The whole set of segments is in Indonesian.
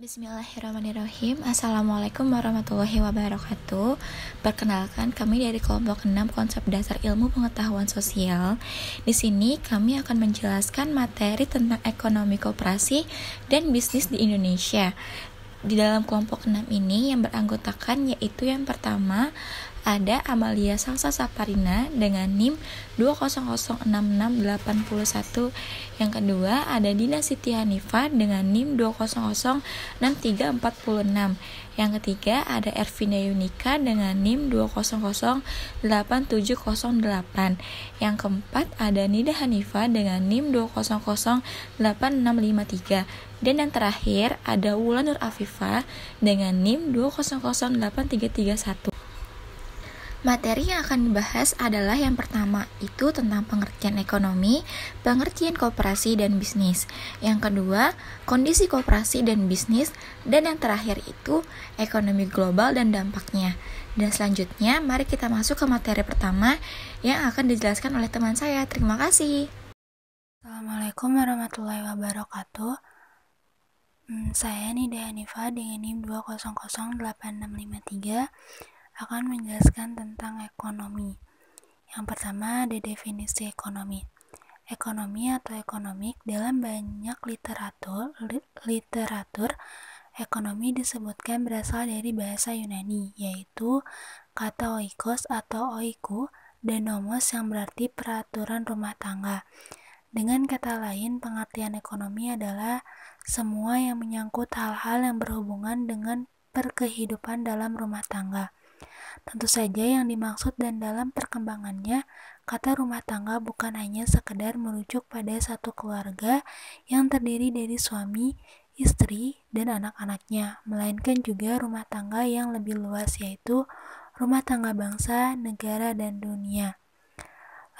Bismillahirrahmanirrahim Assalamualaikum warahmatullahi wabarakatuh Perkenalkan kami dari kelompok 6 konsep dasar ilmu pengetahuan sosial Di sini kami akan menjelaskan materi tentang ekonomi kooperasi dan bisnis di Indonesia di dalam kelompok 6 ini yang beranggotakan yaitu yang pertama ada Amalia Salsa Saparina dengan NIM 2006681. Yang kedua ada Dina Siti Hanifa dengan NIM 2006346. Yang ketiga ada Ervina Yunika dengan NIM 2008708. Yang keempat ada Nida Hanifa dengan NIM 2008653. Dan yang terakhir ada Wulan Nur Afifah dengan NIM 2008331. Materi yang akan dibahas adalah yang pertama itu tentang pengertian ekonomi, pengertian kooperasi dan bisnis. Yang kedua, kondisi kooperasi dan bisnis dan yang terakhir itu ekonomi global dan dampaknya. Dan selanjutnya, mari kita masuk ke materi pertama yang akan dijelaskan oleh teman saya. Terima kasih. Assalamualaikum warahmatullahi wabarakatuh. Hmm, saya Nida Hanifa dengan NIM 2008653 akan menjelaskan tentang ekonomi. Yang pertama ada definisi ekonomi. Ekonomi atau ekonomik dalam banyak literatur literatur ekonomi disebutkan berasal dari bahasa Yunani yaitu kata oikos atau oiku dan nomos yang berarti peraturan rumah tangga. Dengan kata lain, pengertian ekonomi adalah semua yang menyangkut hal-hal yang berhubungan dengan perkehidupan dalam rumah tangga. Tentu saja yang dimaksud dan dalam perkembangannya, kata rumah tangga bukan hanya sekedar merujuk pada satu keluarga yang terdiri dari suami, istri, dan anak-anaknya, melainkan juga rumah tangga yang lebih luas yaitu rumah tangga bangsa, negara, dan dunia.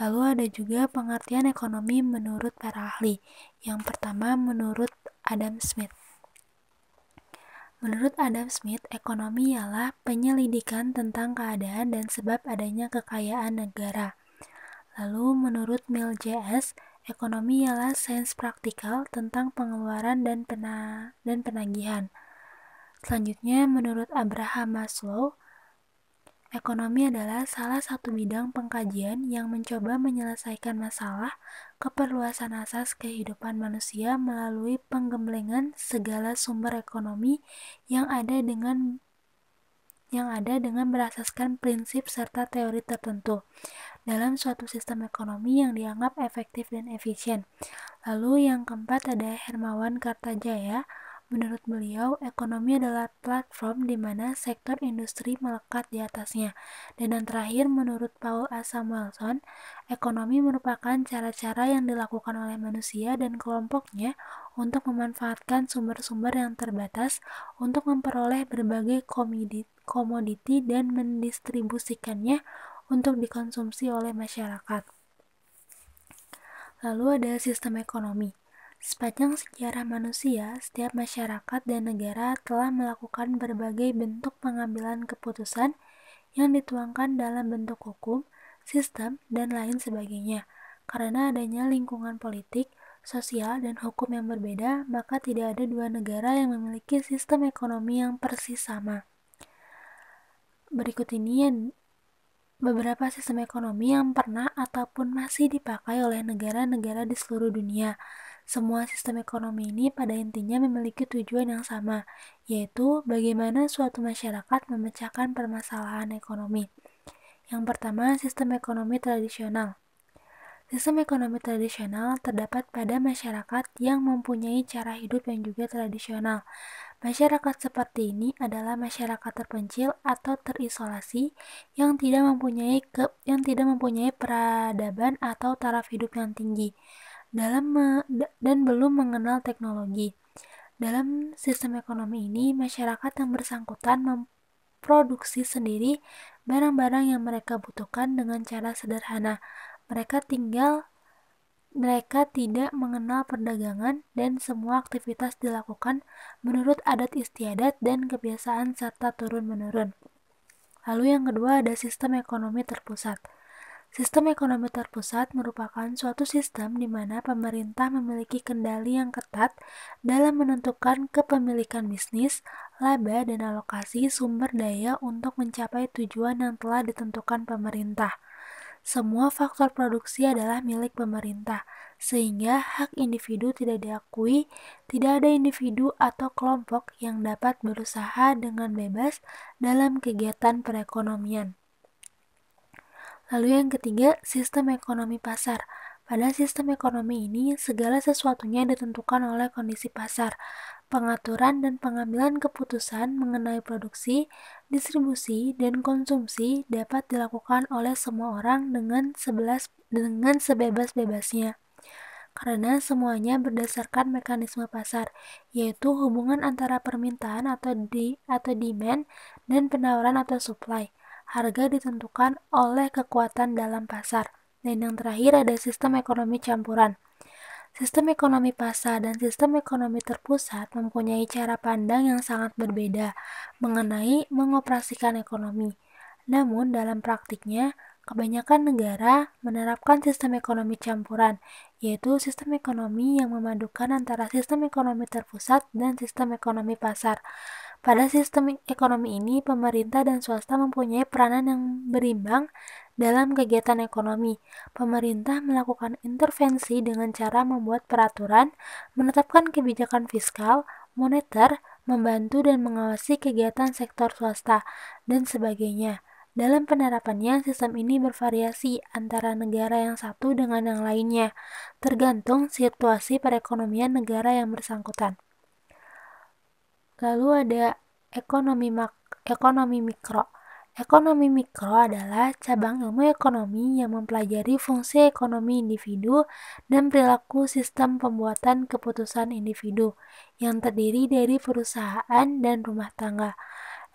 Lalu ada juga pengertian ekonomi menurut para ahli. Yang pertama menurut Adam Smith. Menurut Adam Smith, ekonomi ialah penyelidikan tentang keadaan dan sebab adanya kekayaan negara. Lalu, menurut Mill J.S., ekonomi ialah sains praktikal tentang pengeluaran dan, pena dan penagihan. Selanjutnya, menurut Abraham Maslow, Ekonomi adalah salah satu bidang pengkajian yang mencoba menyelesaikan masalah keperluasan asas kehidupan manusia melalui penggemblengan segala sumber ekonomi yang ada dengan yang ada dengan berasaskan prinsip serta teori tertentu dalam suatu sistem ekonomi yang dianggap efektif dan efisien. Lalu yang keempat ada Hermawan Kartajaya Menurut beliau, ekonomi adalah platform di mana sektor industri melekat di atasnya. Dan yang terakhir, menurut Paul A. Samuelson, ekonomi merupakan cara-cara yang dilakukan oleh manusia dan kelompoknya untuk memanfaatkan sumber-sumber yang terbatas untuk memperoleh berbagai komoditi dan mendistribusikannya untuk dikonsumsi oleh masyarakat. Lalu ada sistem ekonomi. Sepanjang sejarah manusia, setiap masyarakat dan negara telah melakukan berbagai bentuk pengambilan keputusan yang dituangkan dalam bentuk hukum, sistem, dan lain sebagainya. Karena adanya lingkungan politik, sosial, dan hukum yang berbeda, maka tidak ada dua negara yang memiliki sistem ekonomi yang persis sama. Berikut ini yang beberapa sistem ekonomi yang pernah ataupun masih dipakai oleh negara-negara di seluruh dunia. Semua sistem ekonomi ini pada intinya memiliki tujuan yang sama, yaitu bagaimana suatu masyarakat memecahkan permasalahan ekonomi. Yang pertama, sistem ekonomi tradisional. Sistem ekonomi tradisional terdapat pada masyarakat yang mempunyai cara hidup yang juga tradisional. Masyarakat seperti ini adalah masyarakat terpencil atau terisolasi yang tidak mempunyai ke, yang tidak mempunyai peradaban atau taraf hidup yang tinggi dalam me, dan belum mengenal teknologi. Dalam sistem ekonomi ini, masyarakat yang bersangkutan memproduksi sendiri barang-barang yang mereka butuhkan dengan cara sederhana. Mereka tinggal mereka tidak mengenal perdagangan dan semua aktivitas dilakukan menurut adat istiadat dan kebiasaan serta turun-menurun. Lalu yang kedua ada sistem ekonomi terpusat. Sistem ekonomi terpusat merupakan suatu sistem di mana pemerintah memiliki kendali yang ketat dalam menentukan kepemilikan bisnis, laba, dan alokasi sumber daya untuk mencapai tujuan yang telah ditentukan pemerintah. Semua faktor produksi adalah milik pemerintah, sehingga hak individu tidak diakui, tidak ada individu atau kelompok yang dapat berusaha dengan bebas dalam kegiatan perekonomian. Lalu yang ketiga, sistem ekonomi pasar. Pada sistem ekonomi ini, segala sesuatunya ditentukan oleh kondisi pasar. Pengaturan dan pengambilan keputusan mengenai produksi, distribusi, dan konsumsi dapat dilakukan oleh semua orang dengan dengan sebebas-bebasnya. Karena semuanya berdasarkan mekanisme pasar, yaitu hubungan antara permintaan atau di atau demand dan penawaran atau supply harga ditentukan oleh kekuatan dalam pasar. Dan yang terakhir ada sistem ekonomi campuran. Sistem ekonomi pasar dan sistem ekonomi terpusat mempunyai cara pandang yang sangat berbeda mengenai mengoperasikan ekonomi. Namun, dalam praktiknya, kebanyakan negara menerapkan sistem ekonomi campuran, yaitu sistem ekonomi yang memadukan antara sistem ekonomi terpusat dan sistem ekonomi pasar. Pada sistem ekonomi ini, pemerintah dan swasta mempunyai peranan yang berimbang dalam kegiatan ekonomi. Pemerintah melakukan intervensi dengan cara membuat peraturan, menetapkan kebijakan fiskal, moneter, membantu dan mengawasi kegiatan sektor swasta, dan sebagainya. Dalam penerapannya, sistem ini bervariasi antara negara yang satu dengan yang lainnya, tergantung situasi perekonomian negara yang bersangkutan. Lalu ada ekonomi mak ekonomi mikro. Ekonomi mikro adalah cabang ilmu ekonomi yang mempelajari fungsi ekonomi individu dan perilaku sistem pembuatan keputusan individu yang terdiri dari perusahaan dan rumah tangga.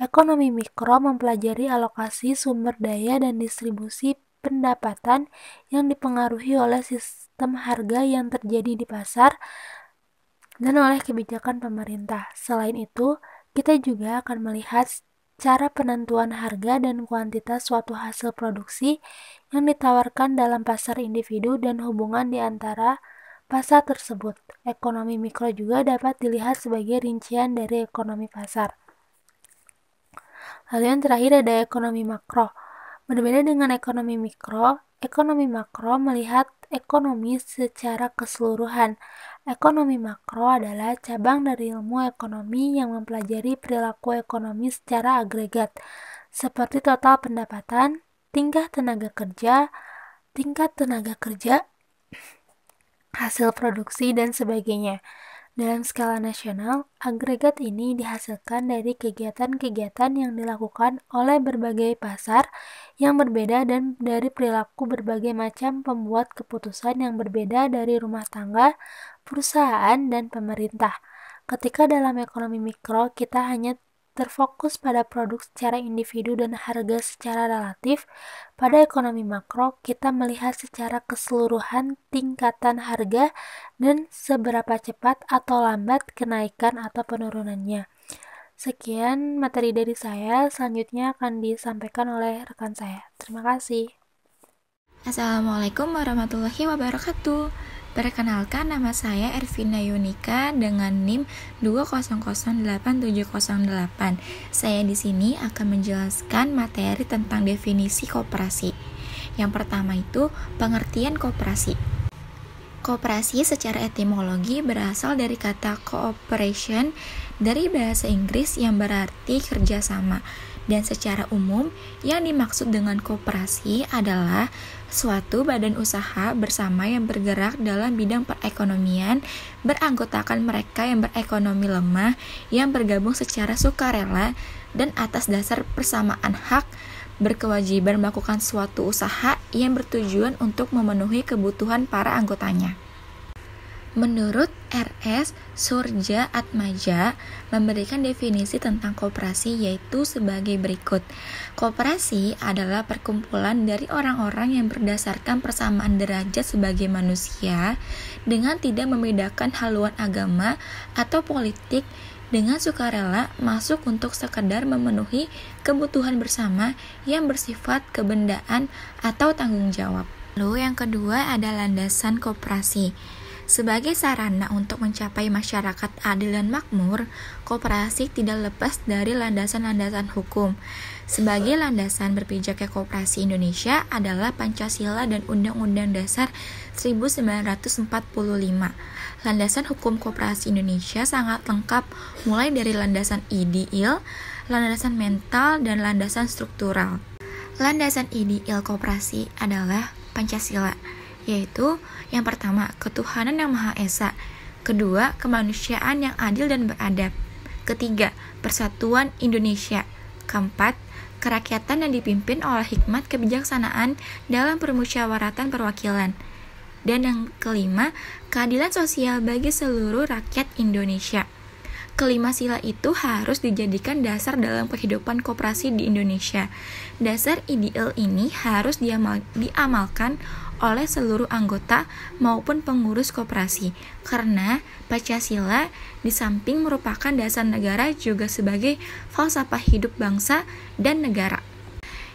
Ekonomi mikro mempelajari alokasi sumber daya dan distribusi pendapatan yang dipengaruhi oleh sistem harga yang terjadi di pasar dan oleh kebijakan pemerintah. Selain itu, kita juga akan melihat cara penentuan harga dan kuantitas suatu hasil produksi yang ditawarkan dalam pasar individu dan hubungan di antara pasar tersebut. Ekonomi mikro juga dapat dilihat sebagai rincian dari ekonomi pasar. Lalu yang terakhir ada ekonomi makro. Berbeda dengan ekonomi mikro, ekonomi makro melihat ekonomi secara keseluruhan. Ekonomi makro adalah cabang dari ilmu ekonomi yang mempelajari perilaku ekonomi secara agregat, seperti total pendapatan, tingkat tenaga kerja, tingkat tenaga kerja, hasil produksi, dan sebagainya. Dalam skala nasional, agregat ini dihasilkan dari kegiatan-kegiatan yang dilakukan oleh berbagai pasar yang berbeda dan dari perilaku berbagai macam pembuat keputusan yang berbeda dari rumah tangga, perusahaan, dan pemerintah. Ketika dalam ekonomi mikro kita hanya terfokus pada produk secara individu dan harga secara relatif, pada ekonomi makro kita melihat secara keseluruhan tingkatan harga dan seberapa cepat atau lambat kenaikan atau penurunannya. Sekian materi dari saya, selanjutnya akan disampaikan oleh rekan saya. Terima kasih. Assalamualaikum warahmatullahi wabarakatuh. Perkenalkan nama saya Ervina Yunika dengan NIM 2008708. Saya di sini akan menjelaskan materi tentang definisi koperasi. Yang pertama itu pengertian koperasi. Koperasi secara etimologi berasal dari kata cooperation dari bahasa Inggris yang berarti kerjasama dan secara umum yang dimaksud dengan koperasi adalah suatu badan usaha bersama yang bergerak dalam bidang perekonomian beranggotakan mereka yang berekonomi lemah yang bergabung secara sukarela dan atas dasar persamaan hak berkewajiban melakukan suatu usaha yang bertujuan untuk memenuhi kebutuhan para anggotanya. Menurut RS Surja Atmaja memberikan definisi tentang koperasi yaitu sebagai berikut. Koperasi adalah perkumpulan dari orang-orang yang berdasarkan persamaan derajat sebagai manusia dengan tidak membedakan haluan agama atau politik dengan sukarela masuk untuk sekedar memenuhi kebutuhan bersama yang bersifat kebendaan atau tanggung jawab. Lalu yang kedua ada landasan koperasi. Sebagai sarana untuk mencapai masyarakat adil dan makmur, koperasi tidak lepas dari landasan-landasan hukum. Sebagai landasan berpijaknya koperasi Indonesia adalah Pancasila dan Undang-Undang Dasar 1945. Landasan hukum koperasi Indonesia sangat lengkap mulai dari landasan ideal, landasan mental, dan landasan struktural. Landasan ideal koperasi adalah Pancasila yaitu yang pertama, ketuhanan yang Maha Esa, kedua, kemanusiaan yang adil dan beradab, ketiga, persatuan Indonesia, keempat, kerakyatan yang dipimpin oleh hikmat kebijaksanaan dalam permusyawaratan perwakilan, dan yang kelima, keadilan sosial bagi seluruh rakyat Indonesia. Kelima sila itu harus dijadikan dasar dalam kehidupan koperasi di Indonesia. Dasar ideal ini harus diamalkan oleh seluruh anggota maupun pengurus koperasi karena Pancasila di samping merupakan dasar negara juga sebagai falsafah hidup bangsa dan negara.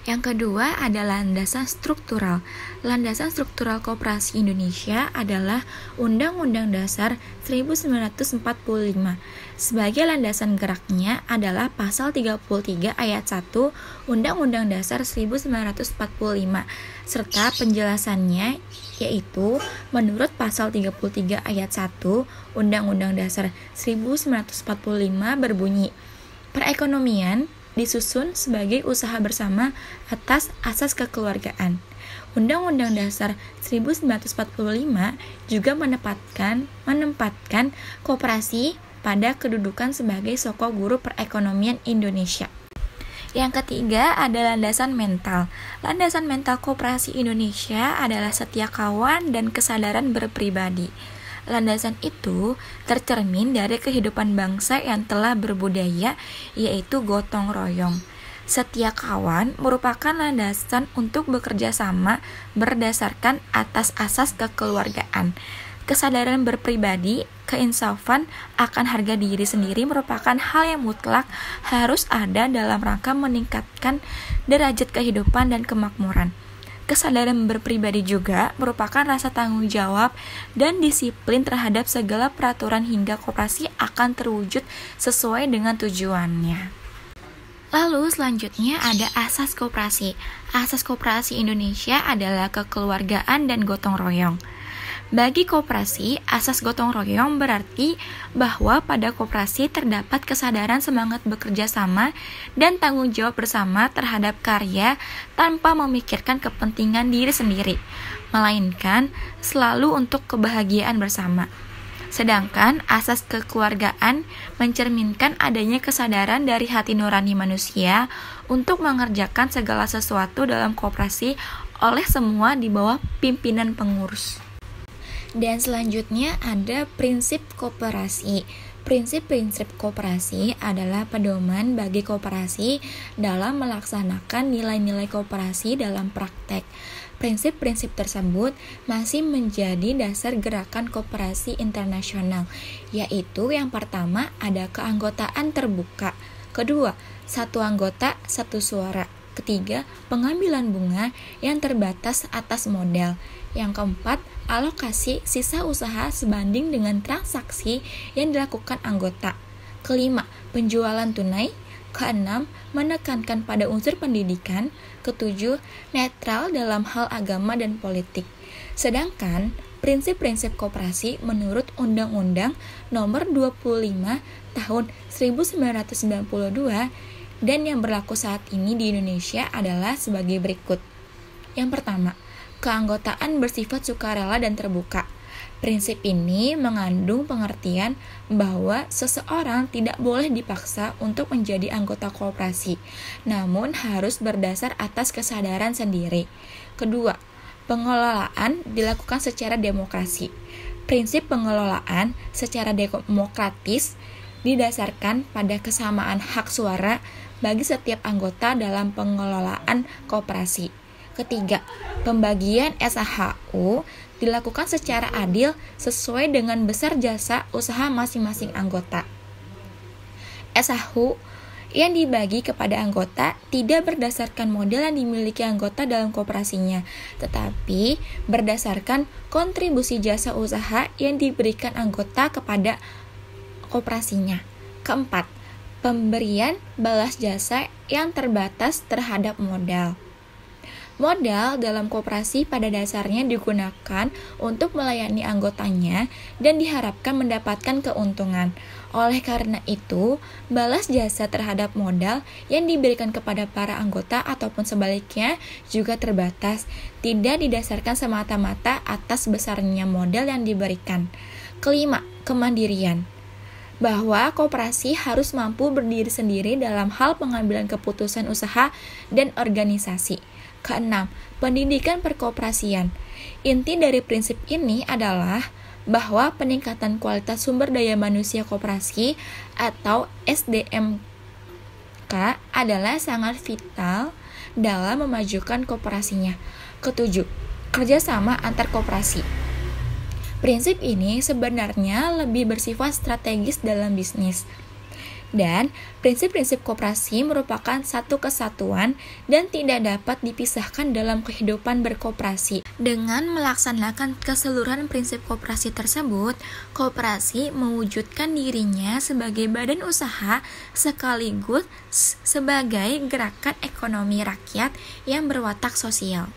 Yang kedua adalah landasan struktural. Landasan struktural kooperasi Indonesia adalah Undang-Undang Dasar 1945. Sebagai landasan geraknya adalah pasal 33 ayat 1 Undang-Undang Dasar 1945 serta penjelasannya yaitu menurut pasal 33 ayat 1 Undang-Undang Dasar 1945 berbunyi Perekonomian disusun sebagai usaha bersama atas asas kekeluargaan. Undang-Undang Dasar 1945 juga menempatkan menempatkan koperasi pada kedudukan sebagai soko guru perekonomian Indonesia. Yang ketiga adalah landasan mental. Landasan mental Koperasi Indonesia adalah setia kawan dan kesadaran berpribadi. Landasan itu tercermin dari kehidupan bangsa yang telah berbudaya, yaitu gotong royong. Setia kawan merupakan landasan untuk bekerja sama berdasarkan atas asas kekeluargaan. Kesadaran berpribadi, keinsafan akan harga diri sendiri merupakan hal yang mutlak harus ada dalam rangka meningkatkan derajat kehidupan dan kemakmuran kesadaran berpribadi juga merupakan rasa tanggung jawab dan disiplin terhadap segala peraturan hingga koperasi akan terwujud sesuai dengan tujuannya. Lalu selanjutnya ada asas koperasi. Asas koperasi Indonesia adalah kekeluargaan dan gotong royong. Bagi koperasi, asas gotong royong berarti bahwa pada koperasi terdapat kesadaran semangat bekerja sama dan tanggung jawab bersama terhadap karya tanpa memikirkan kepentingan diri sendiri, melainkan selalu untuk kebahagiaan bersama. Sedangkan asas kekeluargaan mencerminkan adanya kesadaran dari hati nurani manusia untuk mengerjakan segala sesuatu dalam koperasi oleh semua di bawah pimpinan pengurus. Dan selanjutnya ada prinsip kooperasi. Prinsip-prinsip kooperasi adalah pedoman bagi kooperasi dalam melaksanakan nilai-nilai kooperasi dalam praktek. Prinsip-prinsip tersebut masih menjadi dasar gerakan kooperasi internasional, yaitu yang pertama ada keanggotaan terbuka, kedua satu anggota satu suara, ketiga pengambilan bunga yang terbatas atas modal, yang keempat alokasi sisa usaha sebanding dengan transaksi yang dilakukan anggota. Kelima, penjualan tunai. Keenam, menekankan pada unsur pendidikan. Ketujuh, netral dalam hal agama dan politik. Sedangkan prinsip-prinsip kooperasi menurut Undang-Undang Nomor 25 Tahun 1992 dan yang berlaku saat ini di Indonesia adalah sebagai berikut. Yang pertama, keanggotaan bersifat sukarela dan terbuka. Prinsip ini mengandung pengertian bahwa seseorang tidak boleh dipaksa untuk menjadi anggota kooperasi, namun harus berdasar atas kesadaran sendiri. Kedua, pengelolaan dilakukan secara demokrasi. Prinsip pengelolaan secara demokratis didasarkan pada kesamaan hak suara bagi setiap anggota dalam pengelolaan kooperasi. Ketiga, pembagian SHU dilakukan secara adil sesuai dengan besar jasa usaha masing-masing anggota. SHU yang dibagi kepada anggota tidak berdasarkan model yang dimiliki anggota dalam kooperasinya, tetapi berdasarkan kontribusi jasa usaha yang diberikan anggota kepada kooperasinya. Keempat, pemberian balas jasa yang terbatas terhadap modal. Modal dalam koperasi pada dasarnya digunakan untuk melayani anggotanya dan diharapkan mendapatkan keuntungan. Oleh karena itu, balas jasa terhadap modal yang diberikan kepada para anggota ataupun sebaliknya juga terbatas, tidak didasarkan semata-mata atas besarnya modal yang diberikan. Kelima, kemandirian bahwa koperasi harus mampu berdiri sendiri dalam hal pengambilan keputusan usaha dan organisasi. Keenam, pendidikan perkooperasian Inti dari prinsip ini adalah bahwa peningkatan kualitas sumber daya manusia kooperasi atau SDMK adalah sangat vital dalam memajukan kooperasinya Ketujuh, kerjasama antar kooperasi Prinsip ini sebenarnya lebih bersifat strategis dalam bisnis. Dan prinsip-prinsip koperasi merupakan satu kesatuan dan tidak dapat dipisahkan dalam kehidupan berkooperasi. Dengan melaksanakan keseluruhan prinsip koperasi tersebut, koperasi mewujudkan dirinya sebagai badan usaha sekaligus sebagai gerakan ekonomi rakyat yang berwatak sosial.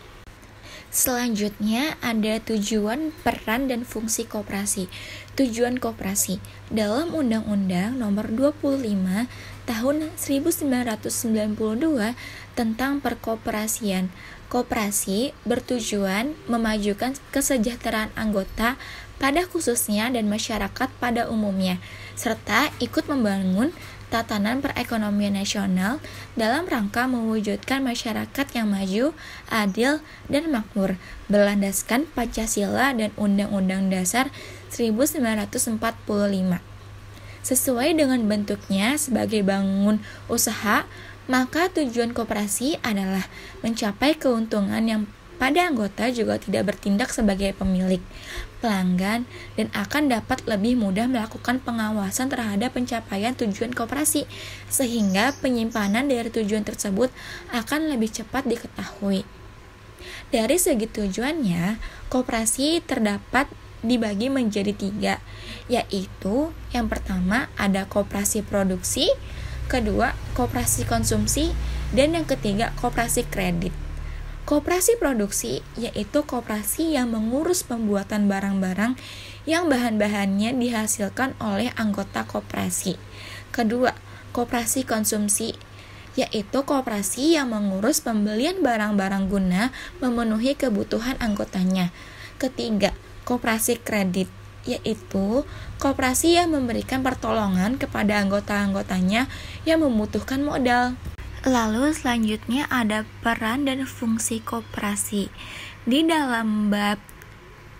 Selanjutnya ada tujuan, peran, dan fungsi kooperasi. Tujuan kooperasi dalam Undang-Undang Nomor 25 Tahun 1992 tentang Perkoperasian. Kooperasi bertujuan memajukan kesejahteraan anggota pada khususnya dan masyarakat pada umumnya, serta ikut membangun tatanan perekonomian nasional dalam rangka mewujudkan masyarakat yang maju, adil, dan makmur, berlandaskan Pancasila dan Undang-Undang Dasar 1945. Sesuai dengan bentuknya sebagai bangun usaha, maka tujuan koperasi adalah mencapai keuntungan yang pada anggota juga tidak bertindak sebagai pemilik, pelanggan dan akan dapat lebih mudah melakukan pengawasan terhadap pencapaian tujuan kooperasi, sehingga penyimpanan dari tujuan tersebut akan lebih cepat diketahui. Dari segi tujuannya, kooperasi terdapat dibagi menjadi tiga, yaitu yang pertama ada kooperasi produksi, kedua kooperasi konsumsi, dan yang ketiga kooperasi kredit. Koperasi produksi yaitu koperasi yang mengurus pembuatan barang-barang yang bahan-bahannya dihasilkan oleh anggota koperasi. Kedua, koperasi konsumsi yaitu koperasi yang mengurus pembelian barang-barang guna memenuhi kebutuhan anggotanya. Ketiga, koperasi kredit yaitu koperasi yang memberikan pertolongan kepada anggota-anggotanya yang membutuhkan modal. Lalu selanjutnya ada peran dan fungsi koperasi. Di dalam bab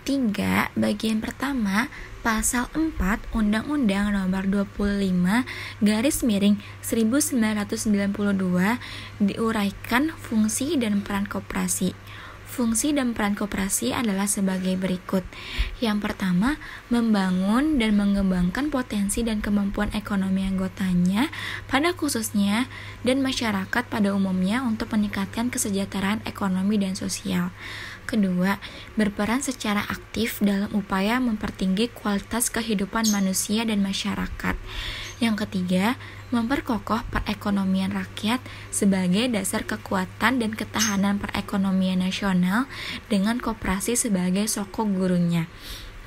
3 bagian pertama pasal 4 Undang-Undang Nomor 25 garis miring 1992 diuraikan fungsi dan peran koperasi. Fungsi dan peran koperasi adalah sebagai berikut. Yang pertama, membangun dan mengembangkan potensi dan kemampuan ekonomi anggotanya pada khususnya dan masyarakat pada umumnya untuk meningkatkan kesejahteraan ekonomi dan sosial. Kedua, berperan secara aktif dalam upaya mempertinggi kualitas kehidupan manusia dan masyarakat. Yang ketiga, memperkokoh perekonomian rakyat sebagai dasar kekuatan dan ketahanan perekonomian nasional dengan kooperasi sebagai soko gurunya.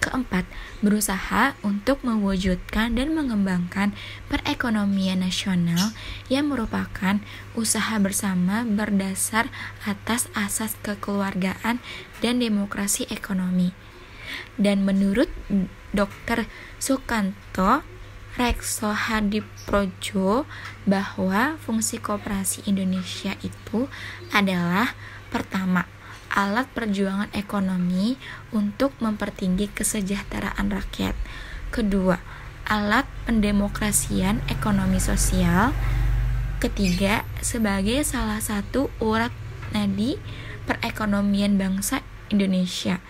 Keempat, berusaha untuk mewujudkan dan mengembangkan perekonomian nasional yang merupakan usaha bersama berdasar atas asas kekeluargaan dan demokrasi ekonomi. Dan menurut Dr. Sukanto, Rekso Hadiprojo bahwa fungsi kooperasi Indonesia itu adalah pertama, alat perjuangan ekonomi untuk mempertinggi kesejahteraan rakyat. Kedua, alat pendemokrasian ekonomi sosial. Ketiga, sebagai salah satu urat nadi perekonomian bangsa Indonesia.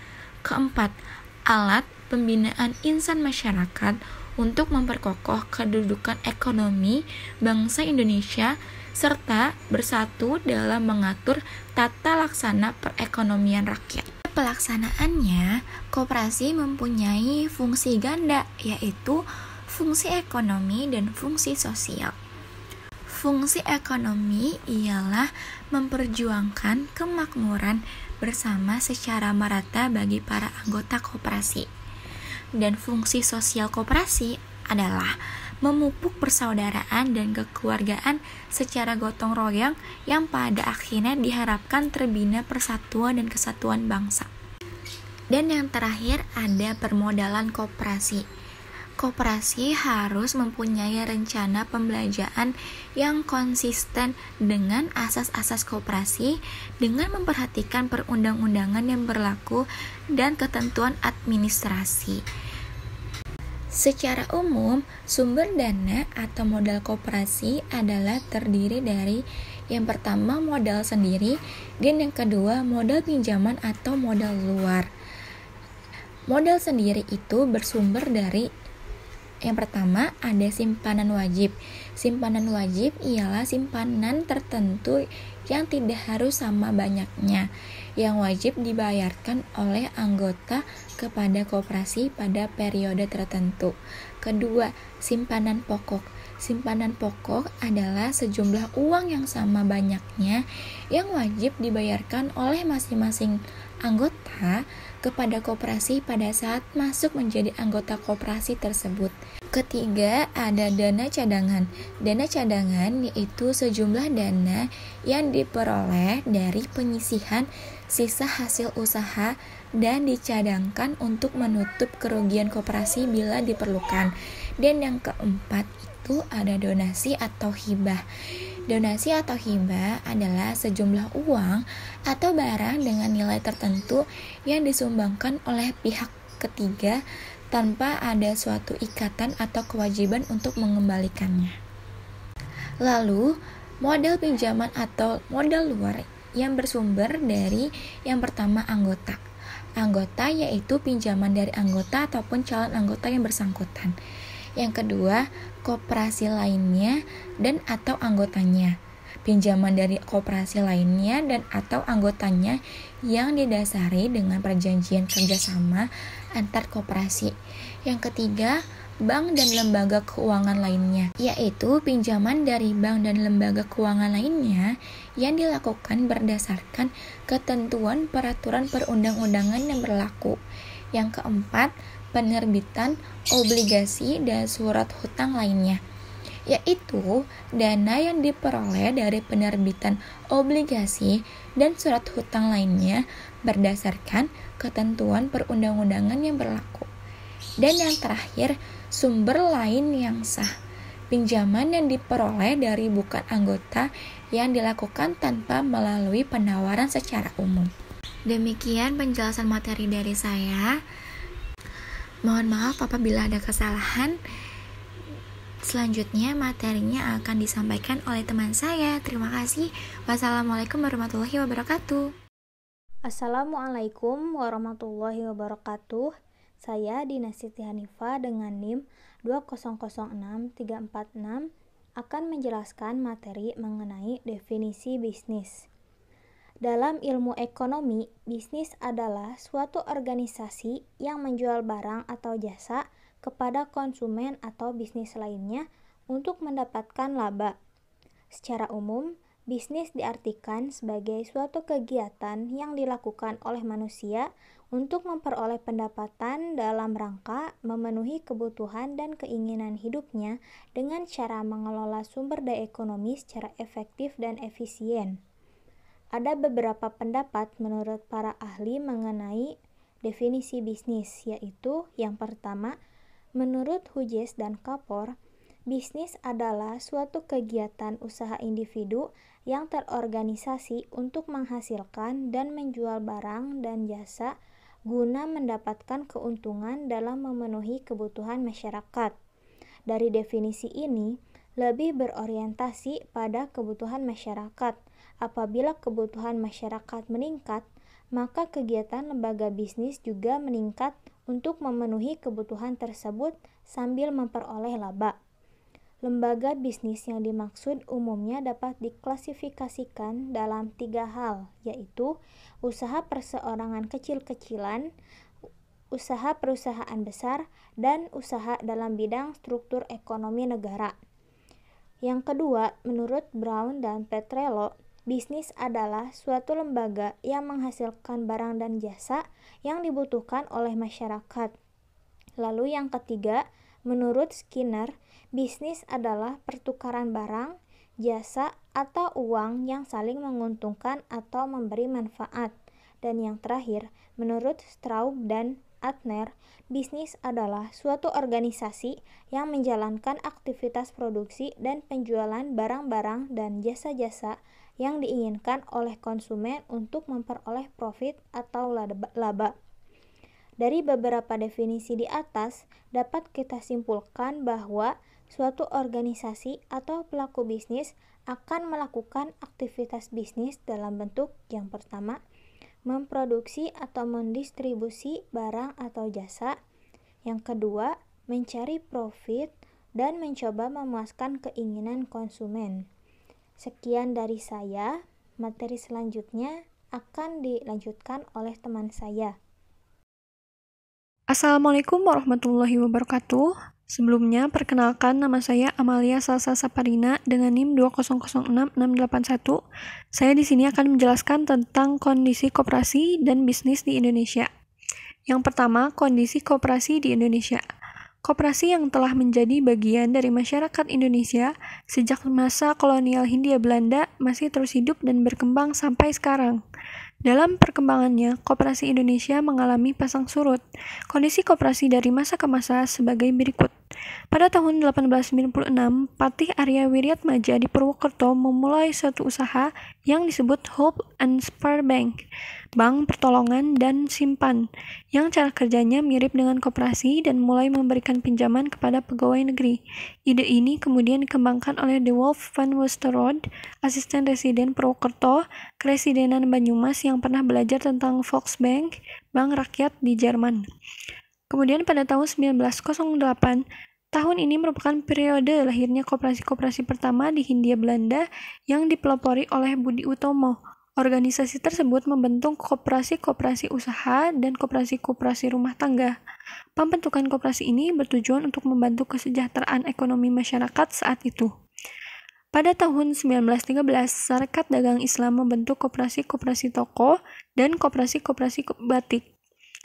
Keempat, alat pembinaan insan masyarakat untuk memperkokoh kedudukan ekonomi bangsa Indonesia serta bersatu dalam mengatur tata laksana perekonomian rakyat. Pelaksanaannya, koperasi mempunyai fungsi ganda yaitu fungsi ekonomi dan fungsi sosial. Fungsi ekonomi ialah memperjuangkan kemakmuran bersama secara merata bagi para anggota koperasi dan fungsi sosial koperasi adalah memupuk persaudaraan dan kekeluargaan secara gotong royong yang pada akhirnya diharapkan terbina persatuan dan kesatuan bangsa. Dan yang terakhir ada permodalan koperasi koperasi harus mempunyai rencana pembelanjaan yang konsisten dengan asas-asas koperasi dengan memperhatikan perundang-undangan yang berlaku dan ketentuan administrasi. Secara umum, sumber dana atau modal koperasi adalah terdiri dari yang pertama modal sendiri dan yang kedua modal pinjaman atau modal luar. Modal sendiri itu bersumber dari yang pertama, ada simpanan wajib. Simpanan wajib ialah simpanan tertentu yang tidak harus sama banyaknya, yang wajib dibayarkan oleh anggota kepada kooperasi pada periode tertentu. Kedua, simpanan pokok. Simpanan pokok adalah sejumlah uang yang sama banyaknya yang wajib dibayarkan oleh masing-masing anggota kepada koperasi pada saat masuk menjadi anggota koperasi tersebut. Ketiga, ada dana cadangan. Dana cadangan yaitu sejumlah dana yang diperoleh dari penyisihan sisa hasil usaha dan dicadangkan untuk menutup kerugian koperasi bila diperlukan. Dan yang keempat itu ada donasi atau hibah. Donasi atau hibah adalah sejumlah uang atau barang dengan nilai tertentu yang disumbangkan oleh pihak ketiga tanpa ada suatu ikatan atau kewajiban untuk mengembalikannya. Lalu, modal pinjaman atau modal luar yang bersumber dari yang pertama anggota. Anggota yaitu pinjaman dari anggota ataupun calon anggota yang bersangkutan yang kedua koperasi lainnya dan atau anggotanya pinjaman dari koperasi lainnya dan atau anggotanya yang didasari dengan perjanjian kerjasama antar koperasi. Yang ketiga, bank dan lembaga keuangan lainnya, yaitu pinjaman dari bank dan lembaga keuangan lainnya yang dilakukan berdasarkan ketentuan peraturan perundang-undangan yang berlaku. Yang keempat, penerbitan obligasi dan surat hutang lainnya, yaitu dana yang diperoleh dari penerbitan obligasi dan surat hutang lainnya berdasarkan ketentuan perundang-undangan yang berlaku. Dan yang terakhir, sumber lain yang sah pinjaman yang diperoleh dari bukan anggota yang dilakukan tanpa melalui penawaran secara umum. Demikian penjelasan materi dari saya. Mohon maaf apabila ada kesalahan. Selanjutnya materinya akan disampaikan oleh teman saya. Terima kasih. Wassalamualaikum warahmatullahi wabarakatuh. Assalamualaikum warahmatullahi wabarakatuh. Saya Dina Siti Hanifa dengan NIM 2006346 akan menjelaskan materi mengenai definisi bisnis. Dalam ilmu ekonomi, bisnis adalah suatu organisasi yang menjual barang atau jasa kepada konsumen atau bisnis lainnya untuk mendapatkan laba. Secara umum, bisnis diartikan sebagai suatu kegiatan yang dilakukan oleh manusia untuk memperoleh pendapatan dalam rangka memenuhi kebutuhan dan keinginan hidupnya dengan cara mengelola sumber daya ekonomi secara efektif dan efisien. Ada beberapa pendapat menurut para ahli mengenai definisi bisnis, yaitu yang pertama, menurut Hughes dan Kapor, bisnis adalah suatu kegiatan usaha individu yang terorganisasi untuk menghasilkan dan menjual barang dan jasa guna mendapatkan keuntungan dalam memenuhi kebutuhan masyarakat. Dari definisi ini, lebih berorientasi pada kebutuhan masyarakat Apabila kebutuhan masyarakat meningkat, maka kegiatan lembaga bisnis juga meningkat untuk memenuhi kebutuhan tersebut sambil memperoleh laba. Lembaga bisnis yang dimaksud umumnya dapat diklasifikasikan dalam tiga hal, yaitu usaha perseorangan kecil-kecilan, usaha perusahaan besar, dan usaha dalam bidang struktur ekonomi negara. Yang kedua, menurut Brown dan Petrello, Bisnis adalah suatu lembaga yang menghasilkan barang dan jasa yang dibutuhkan oleh masyarakat. Lalu yang ketiga, menurut Skinner, bisnis adalah pertukaran barang, jasa, atau uang yang saling menguntungkan atau memberi manfaat. Dan yang terakhir, menurut Straub dan Adner, bisnis adalah suatu organisasi yang menjalankan aktivitas produksi dan penjualan barang-barang dan jasa-jasa yang diinginkan oleh konsumen untuk memperoleh profit atau laba. Dari beberapa definisi di atas, dapat kita simpulkan bahwa suatu organisasi atau pelaku bisnis akan melakukan aktivitas bisnis dalam bentuk yang pertama, memproduksi atau mendistribusi barang atau jasa, yang kedua, mencari profit dan mencoba memuaskan keinginan konsumen. Sekian dari saya. Materi selanjutnya akan dilanjutkan oleh teman saya. Assalamualaikum warahmatullahi wabarakatuh. Sebelumnya, perkenalkan nama saya Amalia Salsa Saparina dengan NIM 2006681. Saya di sini akan menjelaskan tentang kondisi koperasi dan bisnis di Indonesia. Yang pertama, kondisi koperasi di Indonesia. Koperasi yang telah menjadi bagian dari masyarakat Indonesia sejak masa kolonial Hindia Belanda masih terus hidup dan berkembang sampai sekarang. Dalam perkembangannya, koperasi Indonesia mengalami pasang surut. Kondisi koperasi dari masa ke masa sebagai berikut. Pada tahun 1896, Patih Arya Wiryatmaja di Purwokerto memulai suatu usaha yang disebut Hope and Spare Bank, Bank Pertolongan dan Simpan, yang cara kerjanya mirip dengan koperasi dan mulai memberikan pinjaman kepada pegawai negeri. Ide ini kemudian dikembangkan oleh The Wolf van Westerode, asisten residen Purwokerto, kresidenan Banyumas yang pernah belajar tentang Volksbank, Bank Rakyat di Jerman. Kemudian pada tahun 1908, tahun ini merupakan periode lahirnya kooperasi koperasi pertama di Hindia Belanda yang dipelopori oleh Budi Utomo. Organisasi tersebut membentuk kooperasi koperasi usaha dan kooperasi koperasi rumah tangga. Pembentukan kooperasi ini bertujuan untuk membantu kesejahteraan ekonomi masyarakat saat itu. Pada tahun 1913, Sarekat Dagang Islam membentuk kooperasi koperasi toko dan kooperasi koperasi batik.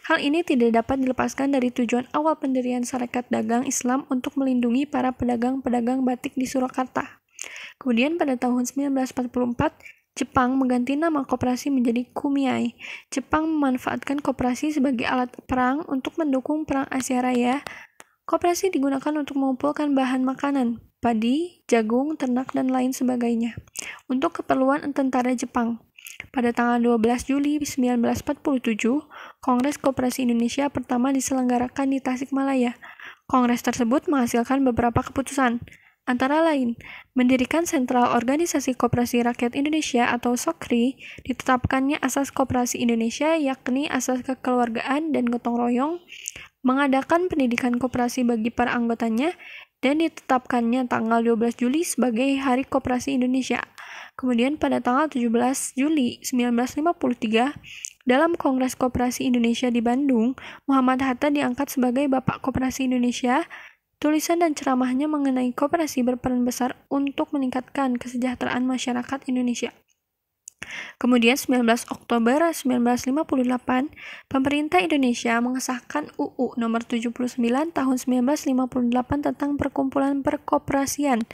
Hal ini tidak dapat dilepaskan dari tujuan awal pendirian Sarekat Dagang Islam untuk melindungi para pedagang-pedagang batik di Surakarta. Kemudian pada tahun 1944, Jepang mengganti nama koperasi menjadi Kumiai. Jepang memanfaatkan koperasi sebagai alat perang untuk mendukung Perang Asia Raya. Koperasi digunakan untuk mengumpulkan bahan makanan, padi, jagung, ternak, dan lain sebagainya, untuk keperluan tentara Jepang. Pada tanggal 12 Juli 1947, Kongres Koperasi Indonesia pertama diselenggarakan di Tasikmalaya. Kongres tersebut menghasilkan beberapa keputusan, antara lain mendirikan Sentral Organisasi Koperasi Rakyat Indonesia atau SOKRI, ditetapkannya asas koperasi Indonesia yakni asas kekeluargaan dan gotong royong, mengadakan pendidikan koperasi bagi para anggotanya, dan ditetapkannya tanggal 12 Juli sebagai Hari Koperasi Indonesia. Kemudian pada tanggal 17 Juli 1953, dalam Kongres Koperasi Indonesia di Bandung, Muhammad Hatta diangkat sebagai Bapak Koperasi Indonesia. Tulisan dan ceramahnya mengenai koperasi berperan besar untuk meningkatkan kesejahteraan masyarakat Indonesia. Kemudian 19 Oktober 1958, pemerintah Indonesia mengesahkan UU nomor 79 tahun 1958 tentang perkumpulan perkoperasian.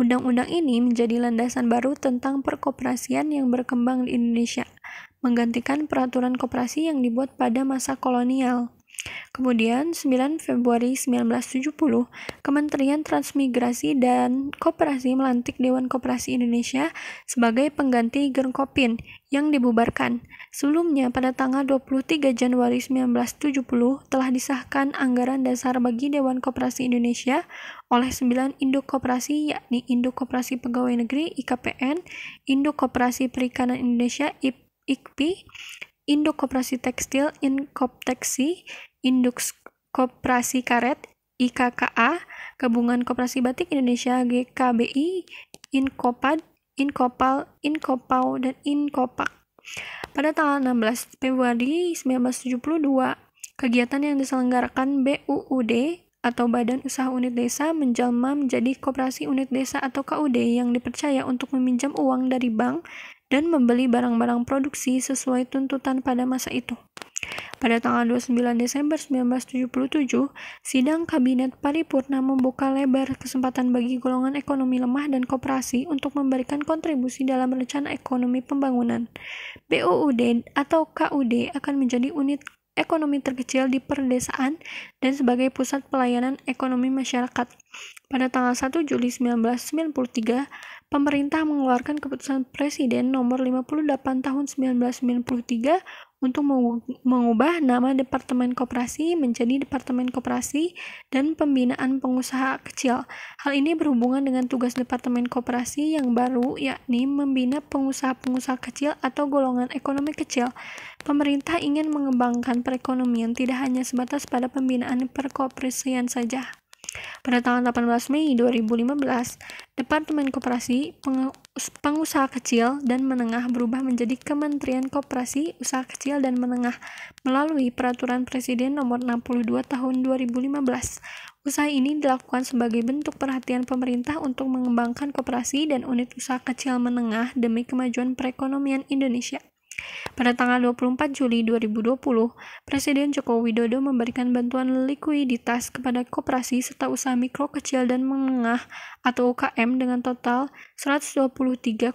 Undang-undang ini menjadi landasan baru tentang perkoperasian yang berkembang di Indonesia, menggantikan peraturan koperasi yang dibuat pada masa kolonial. Kemudian 9 Februari 1970, Kementerian Transmigrasi dan Koperasi melantik Dewan Koperasi Indonesia sebagai pengganti Gerkopin yang dibubarkan. Sebelumnya pada tanggal 23 Januari 1970 telah disahkan anggaran dasar bagi Dewan Koperasi Indonesia oleh 9 induk koperasi yakni Induk Koperasi Pegawai Negeri IKPN, Induk Koperasi Perikanan Indonesia IKPI, Induk Koperasi Tekstil Inkopteksi, Induk Koperasi Karet, IKKA, Gabungan Koperasi Batik Indonesia GKBI, Inkopad, Inkopal, Inkopau, dan Inkopak. Pada tanggal 16 Februari 1972, kegiatan yang diselenggarakan BUUD atau Badan Usaha Unit Desa menjelma menjadi Koperasi Unit Desa atau KUD yang dipercaya untuk meminjam uang dari bank dan membeli barang-barang produksi sesuai tuntutan pada masa itu. Pada tanggal 29 Desember 1977, sidang Kabinet Paripurna membuka lebar kesempatan bagi golongan ekonomi lemah dan koperasi untuk memberikan kontribusi dalam rencana ekonomi pembangunan. BUUD atau KUD akan menjadi unit ekonomi terkecil di perdesaan dan sebagai pusat pelayanan ekonomi masyarakat. Pada tanggal 1 Juli 1993, pemerintah mengeluarkan keputusan Presiden nomor 58 tahun 1993 untuk mengubah nama Departemen Koperasi menjadi Departemen Koperasi dan Pembinaan Pengusaha Kecil. Hal ini berhubungan dengan tugas Departemen Koperasi yang baru, yakni membina pengusaha-pengusaha kecil atau golongan ekonomi kecil. Pemerintah ingin mengembangkan perekonomian tidak hanya sebatas pada pembinaan perkoperasian saja. Pada tanggal 18 Mei 2015, Departemen Koperasi, Pengusaha Kecil dan Menengah berubah menjadi Kementerian Koperasi, Usaha Kecil dan Menengah melalui Peraturan Presiden Nomor 62 Tahun 2015. Usaha ini dilakukan sebagai bentuk perhatian pemerintah untuk mengembangkan koperasi dan unit usaha kecil menengah demi kemajuan perekonomian Indonesia. Pada tanggal 24 Juli 2020, Presiden Joko Widodo memberikan bantuan likuiditas kepada koperasi serta usaha mikro kecil dan menengah atau UKM dengan total 123,46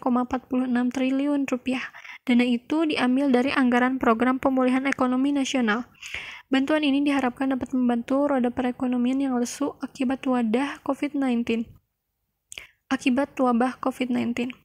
triliun rupiah. Dana itu diambil dari anggaran program pemulihan ekonomi nasional. Bantuan ini diharapkan dapat membantu roda perekonomian yang lesu akibat wadah COVID-19. Akibat wabah COVID-19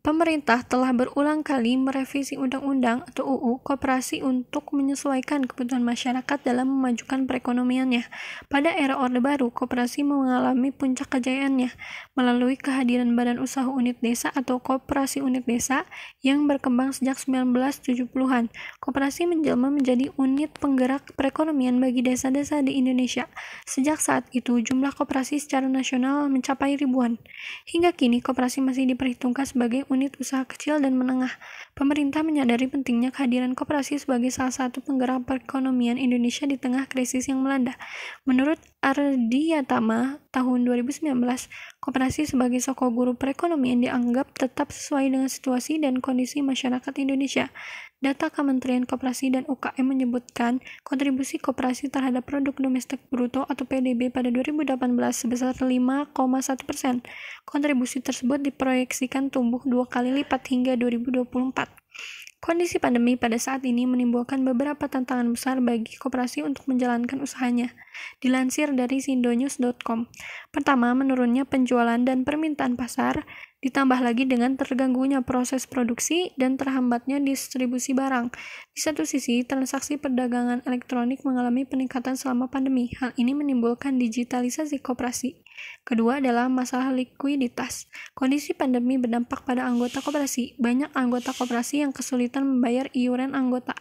pemerintah telah berulang kali merevisi Undang-Undang atau UU Kooperasi untuk menyesuaikan kebutuhan masyarakat dalam memajukan perekonomiannya. Pada era Orde Baru, kooperasi mengalami puncak kejayaannya melalui kehadiran Badan Usaha Unit Desa atau Kooperasi Unit Desa yang berkembang sejak 1970-an. Kooperasi menjelma menjadi unit penggerak perekonomian bagi desa-desa di Indonesia. Sejak saat itu, jumlah kooperasi secara nasional mencapai ribuan. Hingga kini, kooperasi masih diperhitungkan sebagai unit usaha kecil dan menengah. Pemerintah menyadari pentingnya kehadiran koperasi sebagai salah satu penggerak perekonomian Indonesia di tengah krisis yang melanda. Menurut Ardiyatama, tahun 2019, koperasi sebagai soko guru perekonomian dianggap tetap sesuai dengan situasi dan kondisi masyarakat Indonesia. Data Kementerian Koperasi dan UKM menyebutkan kontribusi koperasi terhadap produk domestik bruto atau PDB pada 2018 sebesar 5,1 persen. Kontribusi tersebut diproyeksikan tumbuh dua kali lipat hingga 2024. Kondisi pandemi pada saat ini menimbulkan beberapa tantangan besar bagi koperasi untuk menjalankan usahanya. Dilansir dari sindonews.com. Pertama, menurunnya penjualan dan permintaan pasar. Ditambah lagi dengan terganggunya proses produksi dan terhambatnya distribusi barang. Di satu sisi, transaksi perdagangan elektronik mengalami peningkatan selama pandemi. Hal ini menimbulkan digitalisasi koperasi. Kedua adalah masalah likuiditas. Kondisi pandemi berdampak pada anggota koperasi. Banyak anggota koperasi yang kesulitan membayar iuran anggota.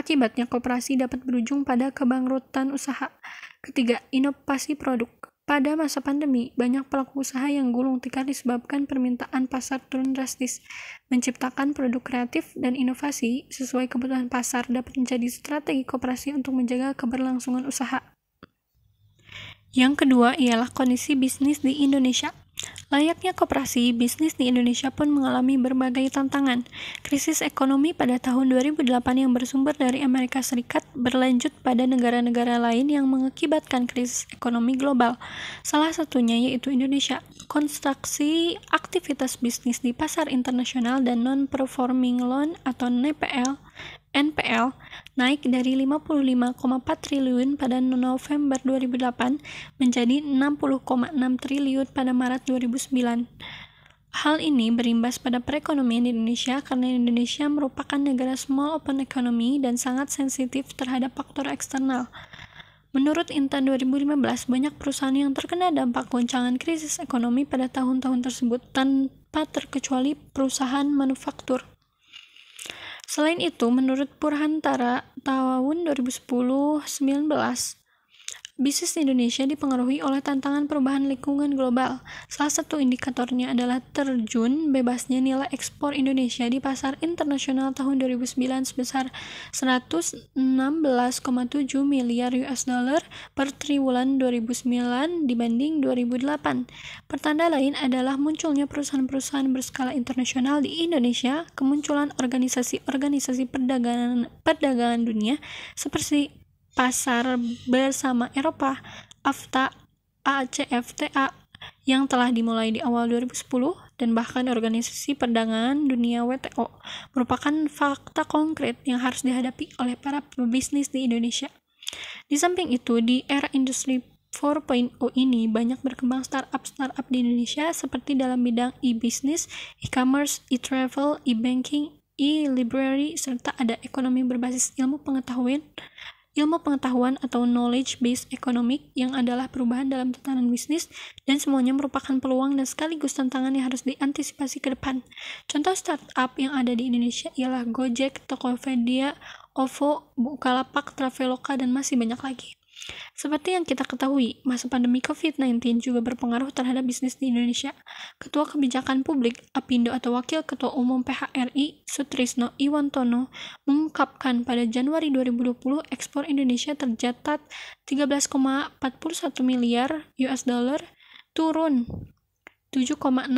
Akibatnya koperasi dapat berujung pada kebangkrutan usaha. Ketiga, inovasi produk. Pada masa pandemi, banyak pelaku usaha yang gulung tikar disebabkan permintaan pasar turun drastis. Menciptakan produk kreatif dan inovasi sesuai kebutuhan pasar dapat menjadi strategi koperasi untuk menjaga keberlangsungan usaha. Yang kedua ialah kondisi bisnis di Indonesia. Layaknya koperasi, bisnis di Indonesia pun mengalami berbagai tantangan. Krisis ekonomi pada tahun 2008 yang bersumber dari Amerika Serikat berlanjut pada negara-negara lain yang mengakibatkan krisis ekonomi global. Salah satunya yaitu Indonesia. Konstruksi aktivitas bisnis di pasar internasional dan non-performing loan atau NPL NPL naik dari 55,4 triliun pada November 2008 menjadi 60,6 triliun pada Maret 2009. Hal ini berimbas pada perekonomian di Indonesia karena Indonesia merupakan negara small open economy dan sangat sensitif terhadap faktor eksternal. Menurut Intan 2015, banyak perusahaan yang terkena dampak goncangan krisis ekonomi pada tahun-tahun tersebut tanpa terkecuali perusahaan manufaktur. Selain itu, menurut Purhantara, tahun 2010-19 Bisnis di Indonesia dipengaruhi oleh tantangan perubahan lingkungan global. Salah satu indikatornya adalah terjun bebasnya nilai ekspor Indonesia di pasar internasional tahun 2009 sebesar 116,7 miliar US dollar per triwulan 2009 dibanding 2008. Pertanda lain adalah munculnya perusahaan-perusahaan berskala internasional di Indonesia, kemunculan organisasi-organisasi perdagangan perdagangan dunia seperti pasar bersama Eropa AFTA ACFTA yang telah dimulai di awal 2010 dan bahkan organisasi perdagangan dunia WTO merupakan fakta konkret yang harus dihadapi oleh para pebisnis di Indonesia. Di samping itu, di era industri 4.0 ini banyak berkembang startup-startup di Indonesia seperti dalam bidang e-business, e-commerce, e-travel, e-banking, e-library, serta ada ekonomi berbasis ilmu pengetahuan ilmu pengetahuan atau knowledge-based economic yang adalah perubahan dalam tatanan bisnis dan semuanya merupakan peluang dan sekaligus tantangan yang harus diantisipasi ke depan. Contoh startup yang ada di Indonesia ialah Gojek, Tokopedia, OVO, Bukalapak, Traveloka, dan masih banyak lagi. Seperti yang kita ketahui, masa pandemi COVID-19 juga berpengaruh terhadap bisnis di Indonesia. Ketua Kebijakan Publik Apindo atau Wakil Ketua Umum PHRI Sutrisno Iwantono mengungkapkan pada Januari 2020 ekspor Indonesia tercatat 13,41 miliar US dollar turun 7,16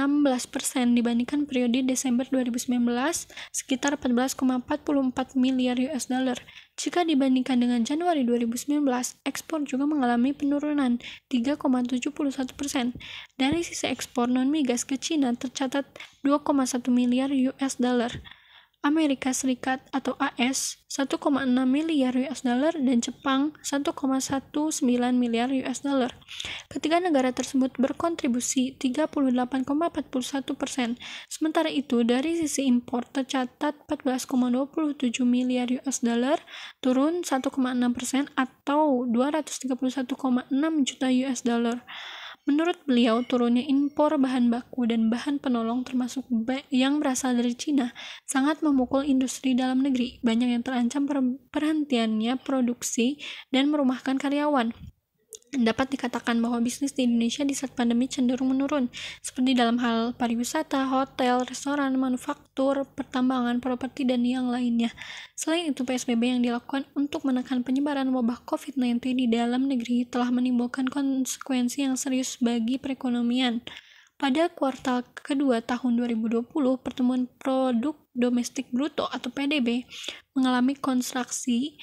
persen dibandingkan periode Desember 2019 sekitar 14,44 miliar US dollar. Jika dibandingkan dengan Januari 2019, ekspor juga mengalami penurunan 3,71 persen. Dari sisi ekspor non migas ke China tercatat 2,1 miliar US dollar. Amerika Serikat atau AS 1,6 miliar US dollar dan Jepang 1,19 miliar US dollar. Ketiga negara tersebut berkontribusi 38,41 persen. Sementara itu, dari sisi impor tercatat 14,27 miliar US dollar, turun 1,6 persen atau 231,6 juta US dollar. Menurut beliau, turunnya impor bahan baku dan bahan penolong termasuk yang berasal dari Cina sangat memukul industri dalam negeri. Banyak yang terancam per perhentiannya produksi dan merumahkan karyawan. Dapat dikatakan bahwa bisnis di Indonesia di saat pandemi cenderung menurun, seperti dalam hal pariwisata, hotel, restoran, manufaktur, pertambangan, properti, dan yang lainnya. Selain itu, PSBB yang dilakukan untuk menekan penyebaran wabah COVID-19 di dalam negeri telah menimbulkan konsekuensi yang serius bagi perekonomian. Pada kuartal kedua tahun 2020, pertemuan produk domestik bruto atau PDB mengalami konstruksi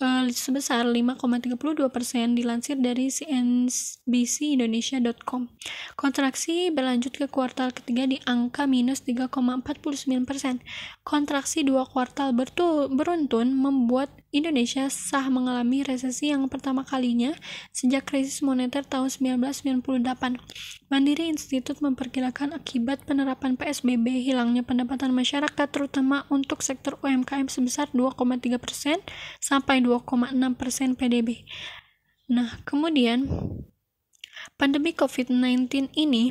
uh, sebesar 5,32 persen dilansir dari CNBC Indonesia.com. Kontraksi berlanjut ke kuartal ketiga di angka minus 3,49 persen. Kontraksi dua kuartal beruntun membuat Indonesia sah mengalami resesi yang pertama kalinya sejak krisis moneter tahun 1998. Mandiri Institute memperkirakan akibat penerapan PSBB hilangnya pendapatan masyarakat terutama untuk sektor UMKM sebesar 2,3 sampai 2,6% PDB. Nah, kemudian Pandemi COVID-19 ini,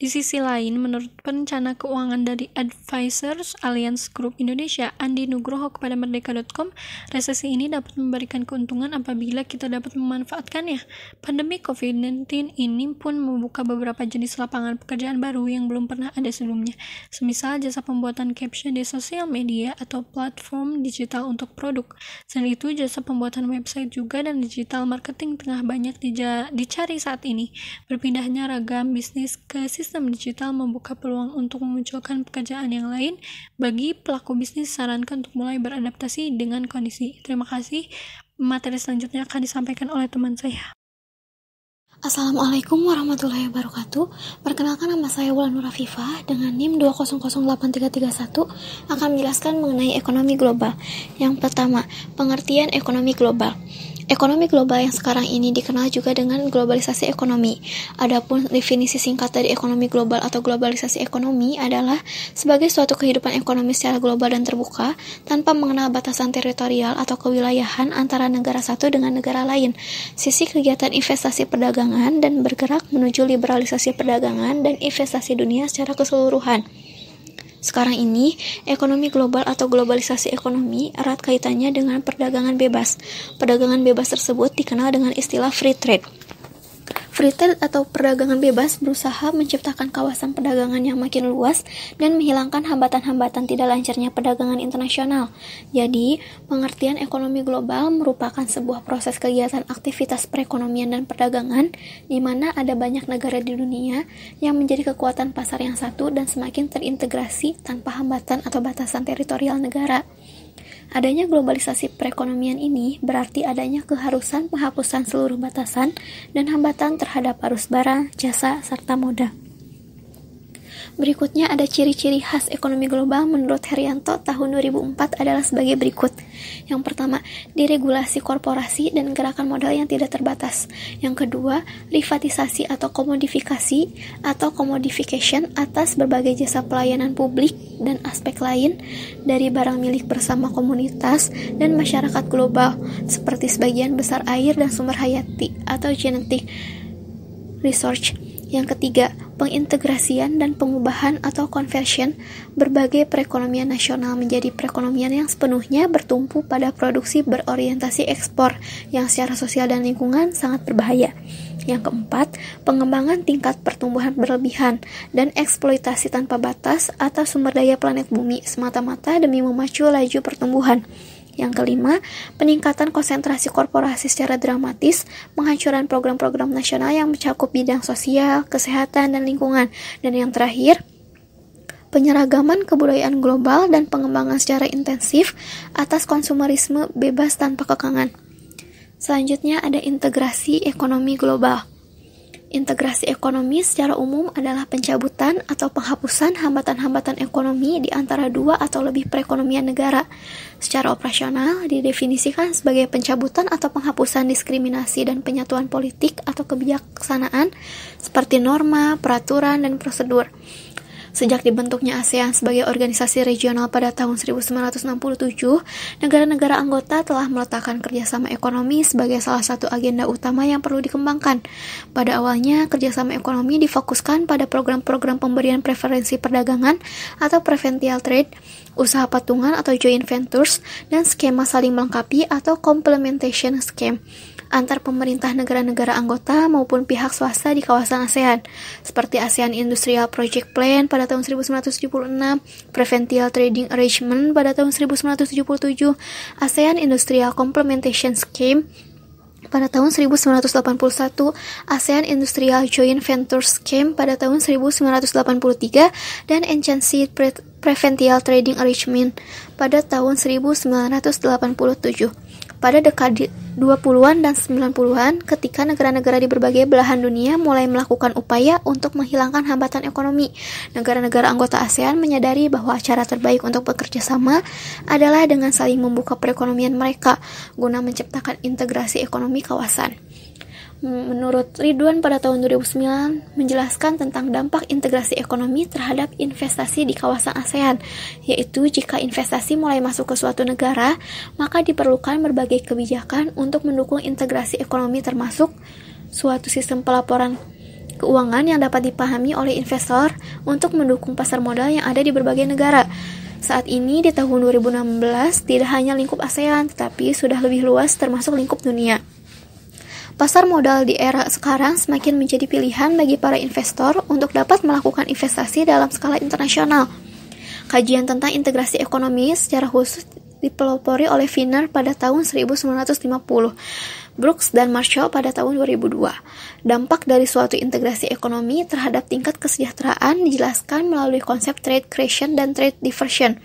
di sisi lain, menurut perencana keuangan dari Advisors Alliance Group Indonesia, Andi Nugroho kepada Merdeka.com, resesi ini dapat memberikan keuntungan apabila kita dapat memanfaatkannya. Pandemi COVID-19 ini pun membuka beberapa jenis lapangan pekerjaan baru yang belum pernah ada sebelumnya, semisal jasa pembuatan caption di sosial media atau platform digital untuk produk. Selain itu, jasa pembuatan website juga dan digital marketing tengah banyak dicari saat ini. Berpindahnya ragam bisnis ke sistem digital membuka peluang untuk memunculkan pekerjaan yang lain. Bagi pelaku bisnis, sarankan untuk mulai beradaptasi dengan kondisi. Terima kasih. Materi selanjutnya akan disampaikan oleh teman saya. Assalamualaikum warahmatullahi wabarakatuh. Perkenalkan nama saya Wulan Nurafifa dengan NIM 2008331 akan menjelaskan mengenai ekonomi global. Yang pertama, pengertian ekonomi global. Ekonomi global yang sekarang ini dikenal juga dengan globalisasi ekonomi. Adapun definisi singkat dari ekonomi global atau globalisasi ekonomi adalah sebagai suatu kehidupan ekonomi secara global dan terbuka tanpa mengenal batasan teritorial atau kewilayahan antara negara satu dengan negara lain. Sisi kegiatan investasi perdagangan dan bergerak menuju liberalisasi perdagangan dan investasi dunia secara keseluruhan. Sekarang ini, ekonomi global atau globalisasi ekonomi erat kaitannya dengan perdagangan bebas. Perdagangan bebas tersebut dikenal dengan istilah free trade. Free trade atau perdagangan bebas berusaha menciptakan kawasan perdagangan yang makin luas dan menghilangkan hambatan-hambatan tidak lancarnya perdagangan internasional. Jadi, pengertian ekonomi global merupakan sebuah proses kegiatan aktivitas perekonomian dan perdagangan di mana ada banyak negara di dunia yang menjadi kekuatan pasar yang satu dan semakin terintegrasi tanpa hambatan atau batasan teritorial negara. Adanya globalisasi perekonomian ini berarti adanya keharusan penghapusan seluruh batasan dan hambatan terhadap arus barang, jasa, serta modal. Berikutnya ada ciri-ciri khas ekonomi global menurut Herianto tahun 2004 adalah sebagai berikut. Yang pertama, diregulasi korporasi dan gerakan modal yang tidak terbatas. Yang kedua, privatisasi atau komodifikasi atau commodification atas berbagai jasa pelayanan publik dan aspek lain dari barang milik bersama komunitas dan masyarakat global seperti sebagian besar air dan sumber hayati atau genetik research. Yang ketiga, pengintegrasian dan pengubahan atau conversion berbagai perekonomian nasional menjadi perekonomian yang sepenuhnya bertumpu pada produksi berorientasi ekspor yang secara sosial dan lingkungan sangat berbahaya. Yang keempat, pengembangan tingkat pertumbuhan berlebihan dan eksploitasi tanpa batas atas sumber daya planet bumi semata-mata demi memacu laju pertumbuhan. Yang kelima, peningkatan konsentrasi korporasi secara dramatis, menghancurkan program-program nasional yang mencakup bidang sosial, kesehatan, dan lingkungan. Dan yang terakhir, penyeragaman kebudayaan global dan pengembangan secara intensif atas konsumerisme bebas tanpa kekangan. Selanjutnya ada integrasi ekonomi global. Integrasi ekonomi secara umum adalah pencabutan atau penghapusan hambatan-hambatan ekonomi di antara dua atau lebih perekonomian negara. Secara operasional, didefinisikan sebagai pencabutan atau penghapusan diskriminasi dan penyatuan politik atau kebijaksanaan seperti norma, peraturan, dan prosedur. Sejak dibentuknya ASEAN sebagai organisasi regional pada tahun 1967, negara-negara anggota telah meletakkan kerjasama ekonomi sebagai salah satu agenda utama yang perlu dikembangkan. Pada awalnya, kerjasama ekonomi difokuskan pada program-program pemberian preferensi perdagangan atau preferential trade, usaha patungan atau joint ventures, dan skema saling melengkapi atau complementation scheme antar pemerintah negara-negara anggota maupun pihak swasta di kawasan ASEAN, seperti ASEAN Industrial Project Plan pada tahun 1976, Prevential Trading Arrangement pada tahun 1977, ASEAN Industrial Complementation Scheme pada tahun 1981, ASEAN Industrial Joint Venture Scheme pada tahun 1983, dan Enchancy Pre Prevential Trading Arrangement pada tahun 1987 pada dekade 20-an dan 90-an ketika negara-negara di berbagai belahan dunia mulai melakukan upaya untuk menghilangkan hambatan ekonomi. Negara-negara anggota ASEAN menyadari bahwa cara terbaik untuk bekerja sama adalah dengan saling membuka perekonomian mereka guna menciptakan integrasi ekonomi kawasan menurut Ridwan pada tahun 2009 menjelaskan tentang dampak integrasi ekonomi terhadap investasi di kawasan ASEAN, yaitu jika investasi mulai masuk ke suatu negara, maka diperlukan berbagai kebijakan untuk mendukung integrasi ekonomi termasuk suatu sistem pelaporan keuangan yang dapat dipahami oleh investor untuk mendukung pasar modal yang ada di berbagai negara. Saat ini di tahun 2016 tidak hanya lingkup ASEAN, tetapi sudah lebih luas termasuk lingkup dunia. Pasar modal di era sekarang semakin menjadi pilihan bagi para investor untuk dapat melakukan investasi dalam skala internasional. Kajian tentang integrasi ekonomi secara khusus dipelopori oleh Viner pada tahun 1950, Brooks dan Marshall pada tahun 2002. Dampak dari suatu integrasi ekonomi terhadap tingkat kesejahteraan dijelaskan melalui konsep trade creation dan trade diversion.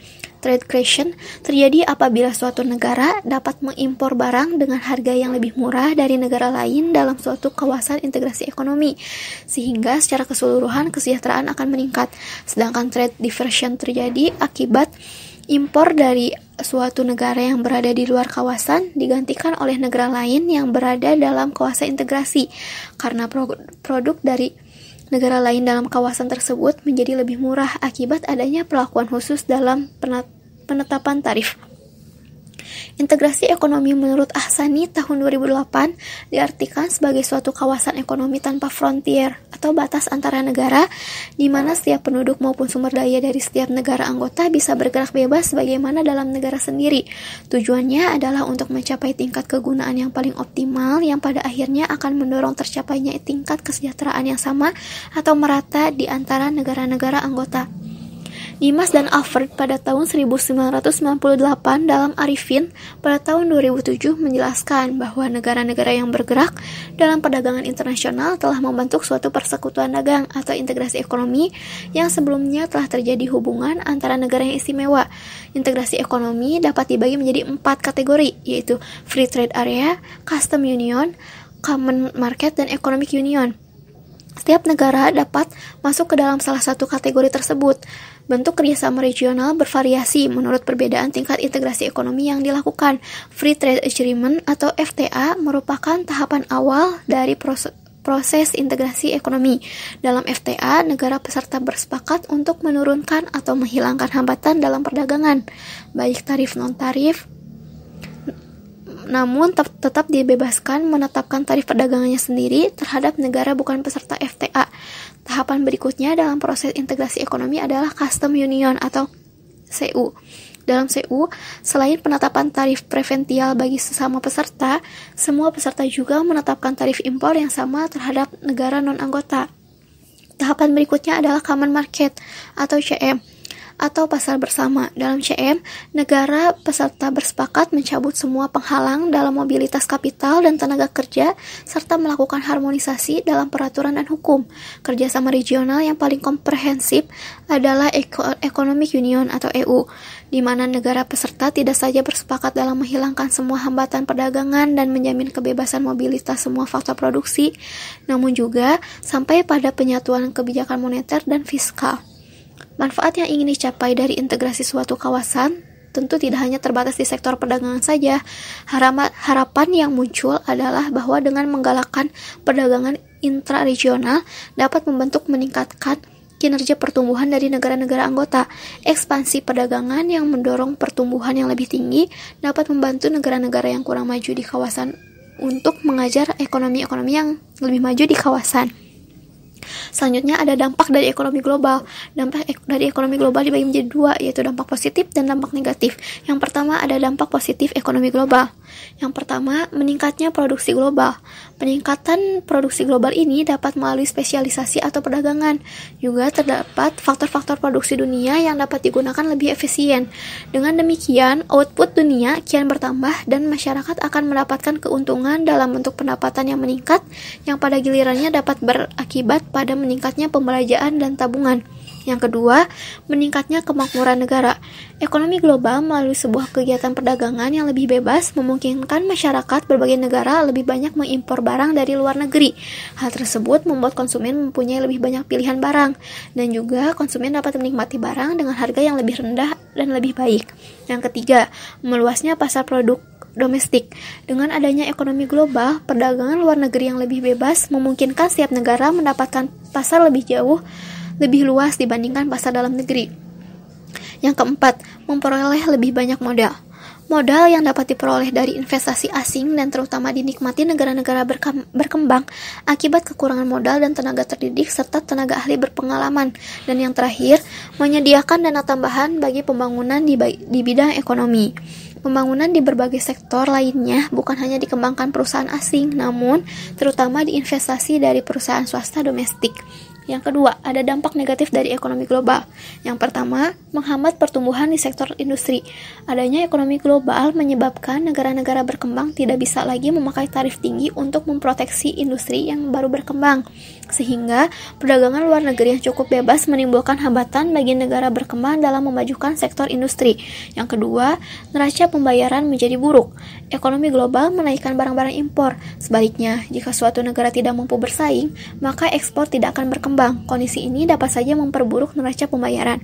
Trade creation terjadi apabila suatu negara dapat mengimpor barang dengan harga yang lebih murah dari negara lain dalam suatu kawasan integrasi ekonomi, sehingga secara keseluruhan kesejahteraan akan meningkat. Sedangkan trade diversion terjadi akibat impor dari suatu negara yang berada di luar kawasan digantikan oleh negara lain yang berada dalam kawasan integrasi karena pro produk dari negara lain dalam kawasan tersebut menjadi lebih murah akibat adanya perlakuan khusus dalam penat penetapan tarif. Integrasi ekonomi menurut Ahsani tahun 2008 diartikan sebagai suatu kawasan ekonomi tanpa frontier atau batas antara negara di mana setiap penduduk maupun sumber daya dari setiap negara anggota bisa bergerak bebas sebagaimana dalam negara sendiri. Tujuannya adalah untuk mencapai tingkat kegunaan yang paling optimal yang pada akhirnya akan mendorong tercapainya tingkat kesejahteraan yang sama atau merata di antara negara-negara anggota. Dimas dan Alfred pada tahun 1998 dalam Arifin pada tahun 2007 menjelaskan bahwa negara-negara yang bergerak dalam perdagangan internasional telah membentuk suatu persekutuan dagang atau integrasi ekonomi yang sebelumnya telah terjadi hubungan antara negara yang istimewa. Integrasi ekonomi dapat dibagi menjadi empat kategori, yaitu Free Trade Area, Custom Union, Common Market, dan Economic Union. Setiap negara dapat masuk ke dalam salah satu kategori tersebut. Bentuk kerjasama regional bervariasi menurut perbedaan tingkat integrasi ekonomi yang dilakukan. Free Trade Agreement atau FTA merupakan tahapan awal dari proses proses integrasi ekonomi. Dalam FTA, negara peserta bersepakat untuk menurunkan atau menghilangkan hambatan dalam perdagangan, baik tarif non-tarif, namun tetap, tetap dibebaskan menetapkan tarif perdagangannya sendiri terhadap negara bukan peserta FTA. Tahapan berikutnya dalam proses integrasi ekonomi adalah Custom Union atau CU. Dalam CU, selain penetapan tarif prevential bagi sesama peserta, semua peserta juga menetapkan tarif impor yang sama terhadap negara non-anggota. Tahapan berikutnya adalah Common Market atau CM atau pasar bersama. Dalam CM, negara peserta bersepakat mencabut semua penghalang dalam mobilitas kapital dan tenaga kerja, serta melakukan harmonisasi dalam peraturan dan hukum. Kerjasama regional yang paling komprehensif adalah Eco Economic Union atau EU, di mana negara peserta tidak saja bersepakat dalam menghilangkan semua hambatan perdagangan dan menjamin kebebasan mobilitas semua faktor produksi, namun juga sampai pada penyatuan kebijakan moneter dan fiskal. Manfaat yang ingin dicapai dari integrasi suatu kawasan tentu tidak hanya terbatas di sektor perdagangan saja. harapan yang muncul adalah bahwa dengan menggalakkan perdagangan intraregional dapat membentuk meningkatkan kinerja pertumbuhan dari negara-negara anggota. Ekspansi perdagangan yang mendorong pertumbuhan yang lebih tinggi dapat membantu negara-negara yang kurang maju di kawasan untuk mengajar ekonomi-ekonomi yang lebih maju di kawasan. Selanjutnya ada dampak dari ekonomi global. Dampak ek dari ekonomi global dibagi menjadi dua, yaitu dampak positif dan dampak negatif. Yang pertama ada dampak positif ekonomi global. Yang pertama, meningkatnya produksi global. Peningkatan produksi global ini dapat melalui spesialisasi atau perdagangan. Juga terdapat faktor-faktor produksi dunia yang dapat digunakan lebih efisien. Dengan demikian, output dunia kian bertambah dan masyarakat akan mendapatkan keuntungan dalam bentuk pendapatan yang meningkat yang pada gilirannya dapat berakibat pada meningkatnya pembelajaran dan tabungan. Yang kedua, meningkatnya kemakmuran negara. Ekonomi global melalui sebuah kegiatan perdagangan yang lebih bebas memungkinkan masyarakat berbagai negara lebih banyak mengimpor barang dari luar negeri. Hal tersebut membuat konsumen mempunyai lebih banyak pilihan barang dan juga konsumen dapat menikmati barang dengan harga yang lebih rendah dan lebih baik. Yang ketiga, meluasnya pasar produk domestik. Dengan adanya ekonomi global, perdagangan luar negeri yang lebih bebas memungkinkan setiap negara mendapatkan pasar lebih jauh, lebih luas dibandingkan pasar dalam negeri. Yang keempat, memperoleh lebih banyak modal. Modal yang dapat diperoleh dari investasi asing dan terutama dinikmati negara-negara berkembang akibat kekurangan modal dan tenaga terdidik serta tenaga ahli berpengalaman. Dan yang terakhir, menyediakan dana tambahan bagi pembangunan di, bidang ekonomi. Pembangunan di berbagai sektor lainnya bukan hanya dikembangkan perusahaan asing, namun terutama diinvestasi dari perusahaan swasta domestik. Yang kedua, ada dampak negatif dari ekonomi global. Yang pertama, menghambat pertumbuhan di sektor industri. Adanya ekonomi global menyebabkan negara-negara berkembang tidak bisa lagi memakai tarif tinggi untuk memproteksi industri yang baru berkembang. Sehingga, perdagangan luar negeri yang cukup bebas menimbulkan hambatan bagi negara berkembang dalam memajukan sektor industri. Yang kedua, neraca pembayaran menjadi buruk. Ekonomi global menaikkan barang-barang impor. Sebaliknya, jika suatu negara tidak mampu bersaing, maka ekspor tidak akan berkembang berkembang, kondisi ini dapat saja memperburuk neraca pembayaran.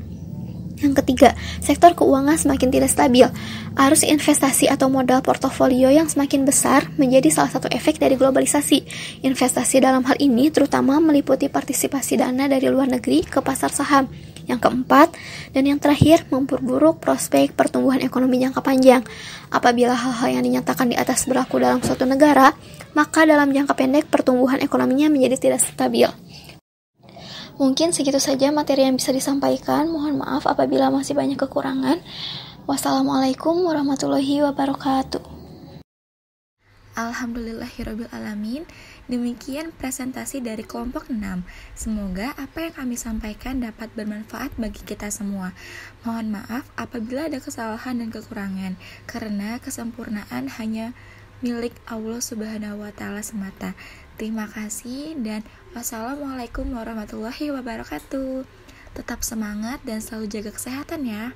Yang ketiga, sektor keuangan semakin tidak stabil. Arus investasi atau modal portofolio yang semakin besar menjadi salah satu efek dari globalisasi. Investasi dalam hal ini terutama meliputi partisipasi dana dari luar negeri ke pasar saham. Yang keempat, dan yang terakhir, memperburuk prospek pertumbuhan ekonomi jangka panjang. Apabila hal-hal yang dinyatakan di atas berlaku dalam suatu negara, maka dalam jangka pendek pertumbuhan ekonominya menjadi tidak stabil. Mungkin segitu saja materi yang bisa disampaikan. Mohon maaf apabila masih banyak kekurangan. Wassalamualaikum warahmatullahi wabarakatuh. Alhamdulillahirrabbilalamin Demikian presentasi dari kelompok 6 Semoga apa yang kami sampaikan dapat bermanfaat bagi kita semua Mohon maaf apabila ada kesalahan dan kekurangan Karena kesempurnaan hanya milik Allah Subhanahu wa taala semata. Terima kasih dan wassalamualaikum warahmatullahi wabarakatuh. Tetap semangat dan selalu jaga kesehatan ya.